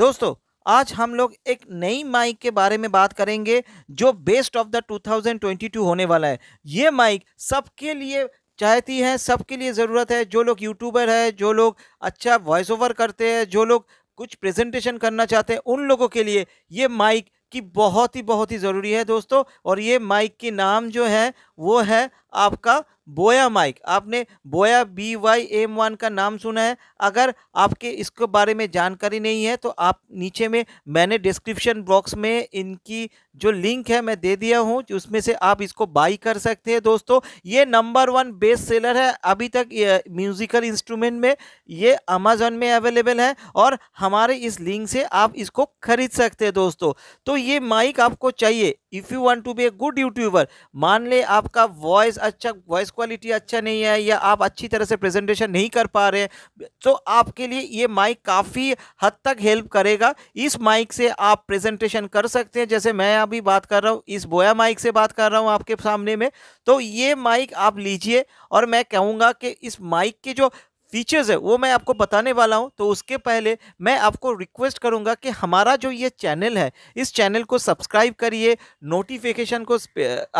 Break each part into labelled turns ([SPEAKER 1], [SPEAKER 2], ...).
[SPEAKER 1] दोस्तों आज हम लोग एक नई माइक के बारे में बात करेंगे जो बेस्ट ऑफ द 2022 होने वाला है ये माइक सबके लिए चाहती है सबके लिए ज़रूरत है जो लोग यूट्यूबर है जो लोग अच्छा वॉइस ओवर करते हैं जो लोग कुछ प्रेजेंटेशन करना चाहते हैं उन लोगों के लिए ये माइक कि बहुत ही बहुत ही ज़रूरी है दोस्तों और ये माइक के नाम जो है वो है आपका बोया माइक आपने बोया बी वाई एम वन का नाम सुना है अगर आपके इसके बारे में जानकारी नहीं है तो आप नीचे में मैंने डिस्क्रिप्शन बॉक्स में इनकी जो लिंक है मैं दे दिया हूँ उसमें से आप इसको बाई कर सकते हैं दोस्तों ये नंबर वन बेस्ट सेलर है अभी तक म्यूज़िकल इंस्ट्रूमेंट में ये अमेजोन में अवेलेबल है और हमारे इस लिंक से आप इसको खरीद सकते हैं दोस्तों तो ये माइक आपको चाहिए if you want to be a good YouTuber मान ले आपका वॉइस अच्छा वॉइस क्वालिटी अच्छा नहीं है या आप अच्छी तरह से प्रेजेंटेशन नहीं कर पा रहे हैं तो आपके लिए ये माइक काफ़ी हद तक हेल्प करेगा इस माइक से आप प्रेजेंटेशन कर सकते हैं जैसे मैं अभी बात कर रहा हूँ इस बोया माइक से बात कर रहा हूँ आपके सामने में तो ये माइक आप लीजिए और मैं कहूँगा कि इस माइक की जो फीचर्स है वो मैं आपको बताने वाला हूँ तो उसके पहले मैं आपको रिक्वेस्ट करूँगा कि हमारा जो ये चैनल है इस चैनल को सब्सक्राइब करिए नोटिफिकेशन को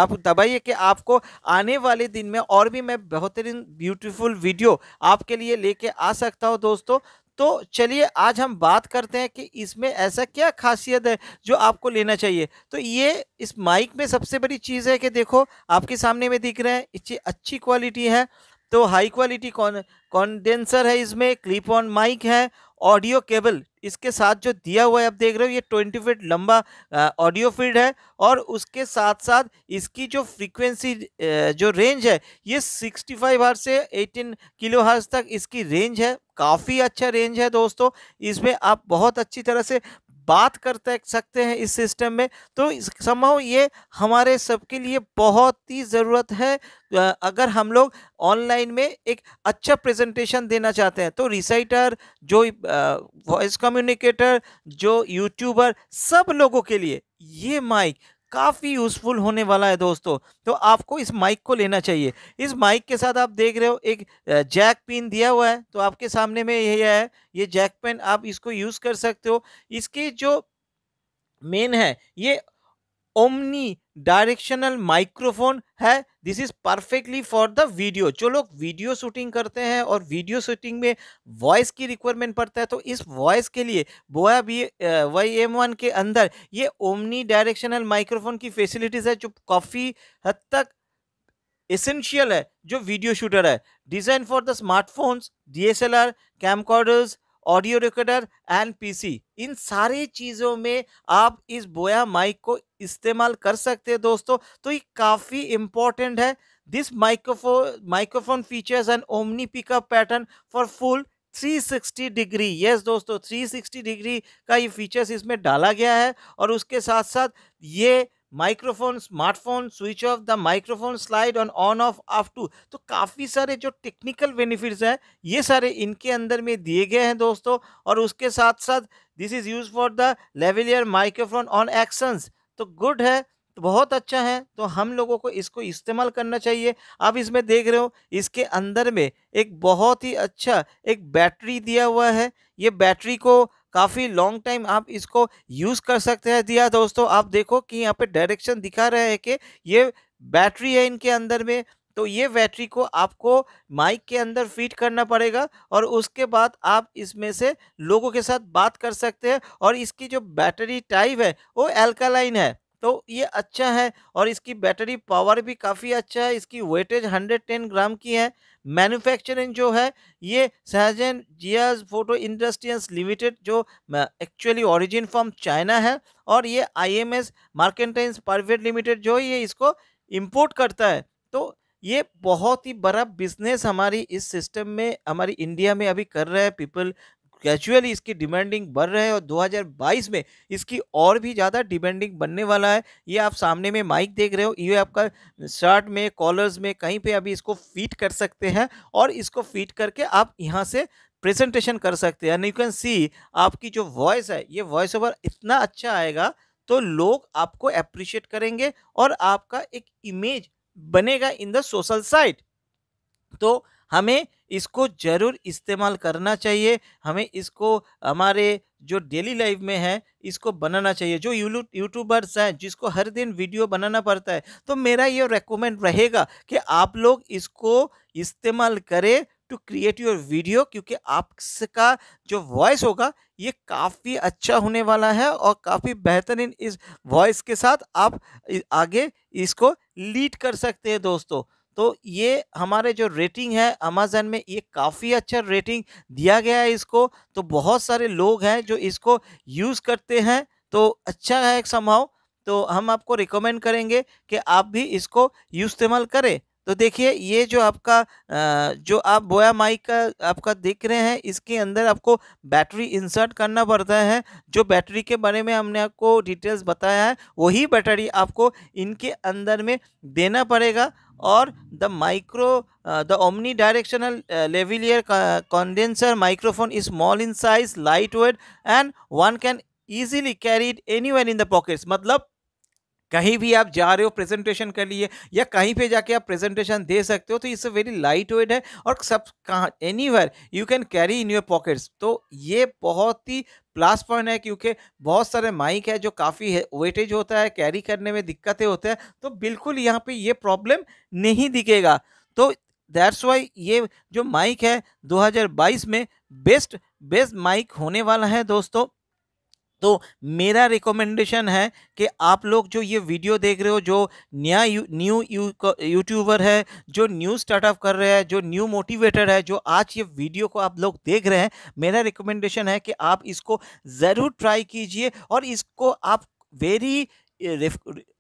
[SPEAKER 1] आप दबाइए कि आपको आने वाले दिन में और भी मैं बेहतरीन ब्यूटीफुल वीडियो आपके लिए लेके आ सकता हूँ दोस्तों तो चलिए आज हम बात करते हैं कि इसमें ऐसा क्या खासियत है जो आपको लेना चाहिए तो ये इस माइक में सबसे बड़ी चीज़ है कि देखो आपके सामने में दिख रहे हैं इसकी अच्छी क्वालिटी है तो हाई क्वालिटी कॉन्डेंसर है इसमें क्लिप ऑन माइक है ऑडियो केबल इसके साथ जो दिया हुआ है आप देख रहे हो ये ट्वेंटी फीट लंबा ऑडियो फीड है और उसके साथ साथ इसकी जो फ्रीक्वेंसी जो रेंज है ये सिक्सटी फाइव हार्स से एटीन किलो हार्स तक इसकी रेंज है काफ़ी अच्छा रेंज है दोस्तों इसमें आप बहुत अच्छी तरह से बात कर सकते हैं इस सिस्टम में तो संभव ये हमारे सबके लिए बहुत ही ज़रूरत है अगर हम लोग ऑनलाइन में एक अच्छा प्रेजेंटेशन देना चाहते हैं तो रिसाइटर जो वॉइस कम्युनिकेटर जो यूट्यूबर सब लोगों के लिए ये माइक काफ़ी यूज़फुल होने वाला है दोस्तों तो आपको इस माइक को लेना चाहिए इस माइक के साथ आप देख रहे हो एक जैक पिन दिया हुआ है तो आपके सामने में यही है ये जैक पिन आप इसको यूज़ कर सकते हो इसके जो मेन है ये ओमनी डायरेक्शनल माइक्रोफोन है this is perfectly for the video जो लोग वीडियो शूटिंग करते हैं और वीडियो शूटिंग में वॉइस की रिक्वायरमेंट पड़ता है तो इस वॉइस के लिए बोया बी वाई एम वन के अंदर ये ओमनी डायरेक्शनल माइक्रोफोन की फैसिलिटीज़ है जो काफ़ी हद तक एसेंशियल है जो वीडियो शूटर है design for the smartphones D S L R camcorders audio recorder and PC इन सारी चीज़ों में आप इस बोया माइक को इस्तेमाल कर सकते हैं दोस्तों तो ये काफ़ी इम्पॉर्टेंट है this microphone microphone features and omni pickup pattern for full 360 degree yes दोस्तों 360 डिग्री का ये फीचर्स इसमें डाला गया है और उसके साथ साथ ये microphone smartphone switch off the microphone slide on on off off to तो काफ़ी सारे जो टेक्निकल बेनिफिट्स हैं ये सारे इनके अंदर में दिए गए हैं दोस्तों और उसके साथ साथ this is use for the lavalier microphone on actions तो गुड है तो बहुत अच्छा है तो हम लोगों को इसको इस्तेमाल करना चाहिए आप इसमें देख रहे हो इसके अंदर में एक बहुत ही अच्छा एक बैटरी दिया हुआ है ये बैटरी को काफ़ी लॉन्ग टाइम आप इसको यूज़ कर सकते हैं दिया दोस्तों आप देखो कि यहाँ पे डायरेक्शन दिखा रहे हैं कि ये बैटरी है इनके अंदर में तो ये बैटरी को आपको माइक के अंदर फिट करना पड़ेगा और उसके बाद आप इसमें से लोगों के साथ बात कर सकते हैं और इसकी जो बैटरी टाइप है वो एल्कालाइन है तो ये अच्छा है और इसकी बैटरी पावर भी काफ़ी अच्छा है इसकी वेटेज 110 ग्राम की है मैन्युफैक्चरिंग जो है ये सहजन जियाज फोटो इंडस्ट्रियस लिमिटेड जो एक्चुअली ओरिजिन फ्रॉम चाइना है और ये आईएमएस मार्केटाइंस प्राइवेट लिमिटेड जो ये इसको इम्पोर्ट करता है तो ये बहुत ही बड़ा बिजनेस हमारी इस सिस्टम में हमारी इंडिया में अभी कर रहे हैं पीपल ग्रेजुअली इसकी डिमांडिंग बढ़ रहे है और 2022 में इसकी और भी ज़्यादा डिमांडिंग बनने वाला है ये आप सामने में माइक देख रहे हो ये आपका शर्ट में कॉलर्स में कहीं पे अभी इसको फीट कर सकते हैं और इसको फीट करके आप यहाँ से प्रेजेंटेशन कर सकते हैं एंड यू कैन सी आपकी जो वॉइस है ये वॉइस ओवर इतना अच्छा आएगा तो लोग आपको अप्रिशिएट करेंगे और आपका एक इमेज बनेगा इन द सोशल साइट तो हमें इसको ज़रूर इस्तेमाल करना चाहिए हमें इसको हमारे जो डेली लाइफ में है इसको बनाना चाहिए जो यूट्यूबर्स हैं जिसको हर दिन वीडियो बनाना पड़ता है तो मेरा ये रेकमेंड रहेगा कि आप लोग इसको इस्तेमाल करें टू क्रिएट योर वीडियो क्योंकि आपका जो वॉइस होगा ये काफ़ी अच्छा होने वाला है और काफ़ी बेहतरीन इस वॉइस के साथ आप आगे इसको लीड कर सकते हैं दोस्तों तो ये हमारे जो रेटिंग है अमेजन में ये काफ़ी अच्छा रेटिंग दिया गया है इसको तो बहुत सारे लोग हैं जो इसको यूज़ करते हैं तो अच्छा है समाव तो हम आपको रिकमेंड करेंगे कि आप भी इसको इस्तेमाल करें तो देखिए ये जो आपका जो आप बोया माइक का आपका देख रहे हैं इसके अंदर आपको बैटरी इंसर्ट करना पड़ता है जो बैटरी के बारे में हमने आपको डिटेल्स बताया है वही बैटरी आपको इनके अंदर में देना पड़ेगा और the micro the omni directional lavalier condenser microphone is small in size light weight and one can easily carried any in the pockets मतलब कहीं भी आप जा रहे हो प्रेजेंटेशन के लिए या कहीं पे जाके आप प्रेजेंटेशन दे सकते हो तो इस वेरी लाइट वेट है और सब कहाँ any you can carry in your pockets तो ये बहुत ही प्लस पॉइंट है क्योंकि बहुत सारे माइक है जो काफ़ी है वेटेज होता है कैरी करने में दिक्कतें होते हैं तो बिल्कुल यहाँ पर ये प्रॉब्लम नहीं दिखेगा तो दैट्स वाई ये जो माइक है दो में बेस्ट बेस्ट माइक होने वाला है दोस्तों तो मेरा रिकमेंडेशन है कि आप लोग जो ये वीडियो देख रहे हो जो नया यू, न्यू यू, यूट्यूबर है जो न्यू स्टार्टअप कर रहे हैं जो न्यू मोटिवेटर है जो आज ये वीडियो को आप लोग देख रहे हैं मेरा रिकमेंडेशन है कि आप इसको ज़रूर ट्राई कीजिए और इसको आप वेरी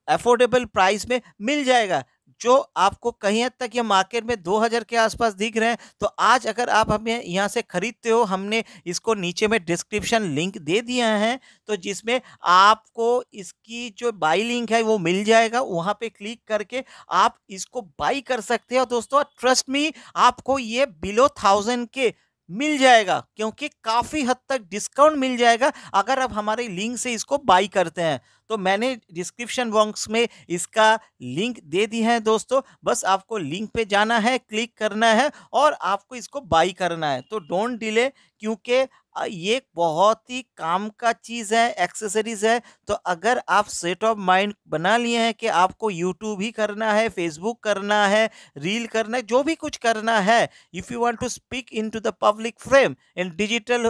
[SPEAKER 1] अफोर्डेबल प्राइस में मिल जाएगा जो आपको कहीं हद तक ये मार्केट में 2000 के आसपास दिख रहे हैं तो आज अगर आप हमें यहाँ से ख़रीदते हो हमने इसको नीचे में डिस्क्रिप्शन लिंक दे दिया है तो जिसमें आपको इसकी जो बाई लिंक है वो मिल जाएगा वहाँ पे क्लिक करके आप इसको बाई कर सकते हो दोस्तों ट्रस्ट मी आपको ये बिलो थाउजेंड के मिल जाएगा क्योंकि काफ़ी हद तक डिस्काउंट मिल जाएगा अगर आप हमारे लिंक से इसको बाई करते हैं तो मैंने डिस्क्रिप्शन बॉक्स में इसका लिंक दे दी है दोस्तों बस आपको लिंक पे जाना है क्लिक करना है और आपको इसको बाई करना है तो डोंट डिले क्योंकि ये बहुत ही काम का चीज़ है एक्सेसरीज़ है तो अगर आप सेट ऑफ माइंड बना लिए हैं कि आपको यूट्यूब ही करना है फेसबुक करना है रील करना है जो भी कुछ करना है if you want to speak in to the public frame in digital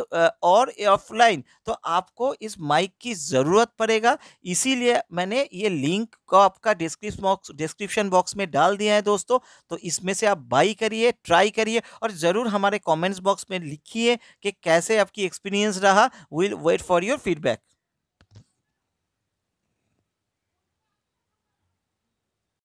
[SPEAKER 1] और ऑफलाइन तो आपको इस माइक की ज़रूरत पड़ेगा इसीलिए मैंने ये लिंक को आपका डिस्क्रिप्शन बॉक्स डिस्क्रिप्शन बॉक्स में डाल दिया है दोस्तों तो इसमें से आप बाई करिए ट्राई करिए और ज़रूर हमारे कमेंट्स बॉक्स में लिखिए कि कैसे आपकी एक्सपीरियंस रहा will wait for your feedback